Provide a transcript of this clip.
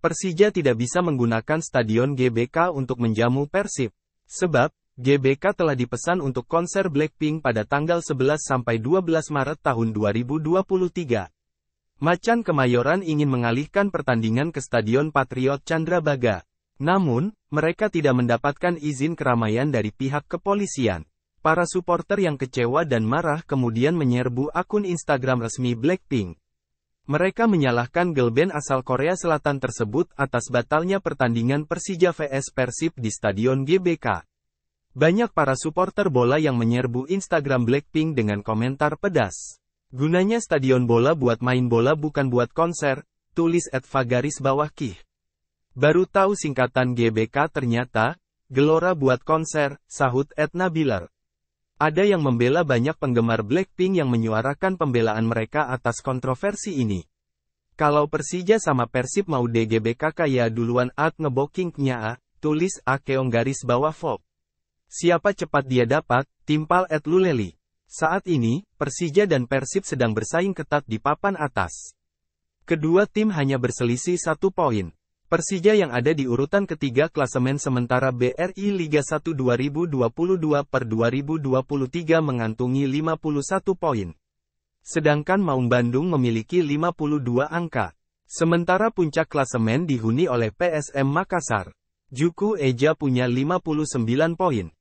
Persija tidak bisa menggunakan stadion GBK untuk menjamu Persib. Sebab, GBK telah dipesan untuk konser Blackpink pada tanggal 11 sampai 12 Maret tahun 2023. Macan Kemayoran ingin mengalihkan pertandingan ke Stadion Patriot Chandrabaga. Namun, mereka tidak mendapatkan izin keramaian dari pihak kepolisian. Para supporter yang kecewa dan marah kemudian menyerbu akun Instagram resmi Blackpink. Mereka menyalahkan gelben asal Korea Selatan tersebut atas batalnya pertandingan Persija vs Persib di Stadion GBK. Banyak para supporter bola yang menyerbu Instagram Blackpink dengan komentar pedas. Gunanya stadion bola buat main bola bukan buat konser, tulis Edva garis bawah Kih. Baru tahu singkatan GBK ternyata, Gelora buat konser, sahut Edna Nabilar. Ada yang membela banyak penggemar Blackpink yang menyuarakan pembelaan mereka atas kontroversi ini. Kalau Persija sama Persib mau DGBKK ya duluan at ngebokingnya a, ah, tulis Akeong garis bawah Fob. Siapa cepat dia dapat, timpal at Luleli. Saat ini, Persija dan Persib sedang bersaing ketat di papan atas. Kedua tim hanya berselisih satu poin. Persija yang ada di urutan ketiga klasemen sementara BRI Liga 1 2022 per 2023 mengantungi 51 poin. Sedangkan Maung Bandung memiliki 52 angka. Sementara puncak klasemen dihuni oleh PSM Makassar. Juku Eja punya 59 poin.